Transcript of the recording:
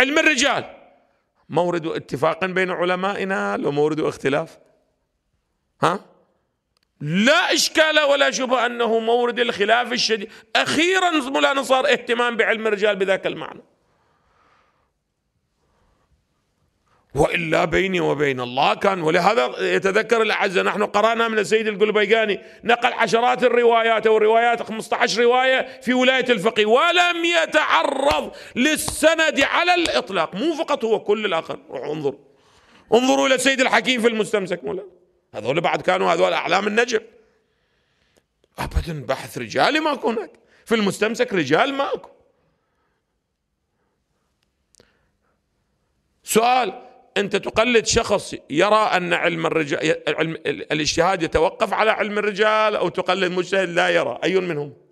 علم الرجال مورد اتفاق بين علمائنا لو مورد اختلاف ها لا إشكال ولا شبهة أنه مورد الخلاف الشديد أخيرا ملا صار اهتمام بعلم الرجال بذاك المعنى وإلا بيني وبين الله كان ولهذا يتذكر الأعزة نحن قرأنا من السيد القلبيقاني نقل عشرات الروايات أو الروايات 15 رواية في ولاية الفقيه ولم يتعرض للسند على الإطلاق مو فقط هو كل الآخر روحوا انظروا انظروا إلى السيد الحكيم في المستمسك مولا هذول بعد كانوا هذول أعلام النجم أبدا بحث رجالي ماكو هناك في المستمسك رجال ماكو سؤال أنت تقلد شخص يرى أن علم الرجال علم الاجتهاد يتوقف على علم الرجال أو تقلد مجتهد لا يرى أي منهم